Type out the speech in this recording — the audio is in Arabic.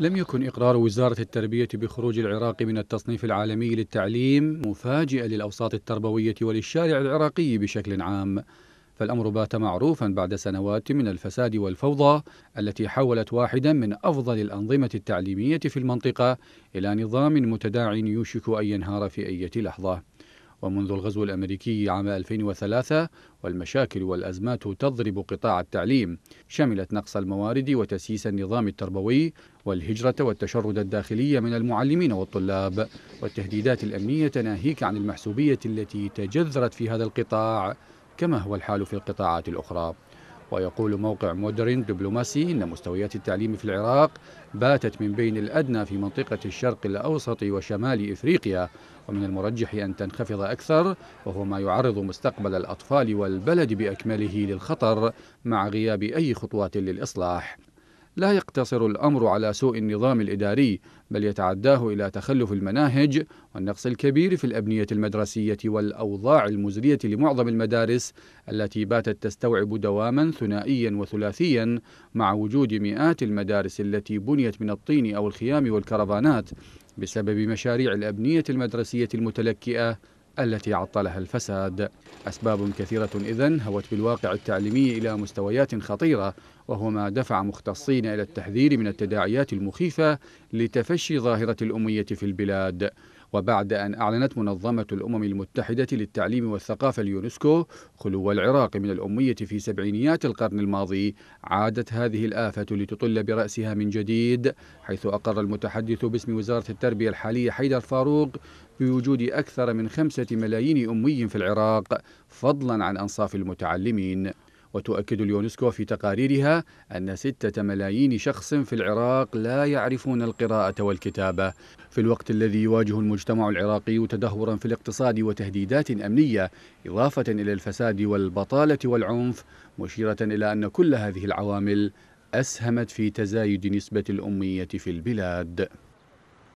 لم يكن إقرار وزارة التربية بخروج العراق من التصنيف العالمي للتعليم مفاجئا للأوساط التربوية وللشارع العراقي بشكل عام فالأمر بات معروفا بعد سنوات من الفساد والفوضى التي حولت واحدا من أفضل الأنظمة التعليمية في المنطقة إلى نظام متداع يوشك أن ينهار في أي لحظة ومنذ الغزو الأمريكي عام 2003 والمشاكل والأزمات تضرب قطاع التعليم شملت نقص الموارد وتسييس النظام التربوي والهجرة والتشرد الداخلي من المعلمين والطلاب والتهديدات الأمنية ناهيك عن المحسوبية التي تجذرت في هذا القطاع كما هو الحال في القطاعات الأخرى ويقول موقع مودرن دبلوماسي إن مستويات التعليم في العراق باتت من بين الأدنى في منطقة الشرق الأوسط وشمال إفريقيا ومن المرجح أن تنخفض أكثر وهو ما يعرض مستقبل الأطفال والبلد بأكمله للخطر مع غياب أي خطوات للإصلاح لا يقتصر الأمر على سوء النظام الإداري بل يتعداه إلى تخلف المناهج والنقص الكبير في الأبنية المدرسية والأوضاع المزرية لمعظم المدارس التي باتت تستوعب دواما ثنائيا وثلاثيا مع وجود مئات المدارس التي بنيت من الطين أو الخيام والكرفانات بسبب مشاريع الأبنية المدرسية المتلكئة التي عطلها الفساد أسباب كثيرة إذن هوت بالواقع التعليمي إلى مستويات خطيرة وهو ما دفع مختصين إلى التحذير من التداعيات المخيفة لتفشي ظاهرة الأمية في البلاد وبعد أن أعلنت منظمة الأمم المتحدة للتعليم والثقافة اليونسكو خلو العراق من الأمية في سبعينيات القرن الماضي عادت هذه الآفة لتطل برأسها من جديد حيث أقر المتحدث باسم وزارة التربية الحالية حيدر فاروق بوجود أكثر من خمسة ملايين أمي في العراق فضلا عن أنصاف المتعلمين وتؤكد اليونسكو في تقاريرها أن ستة ملايين شخص في العراق لا يعرفون القراءة والكتابة في الوقت الذي يواجه المجتمع العراقي تدهورا في الاقتصاد وتهديدات أمنية إضافة إلى الفساد والبطالة والعنف مشيرة إلى أن كل هذه العوامل أسهمت في تزايد نسبة الأمية في البلاد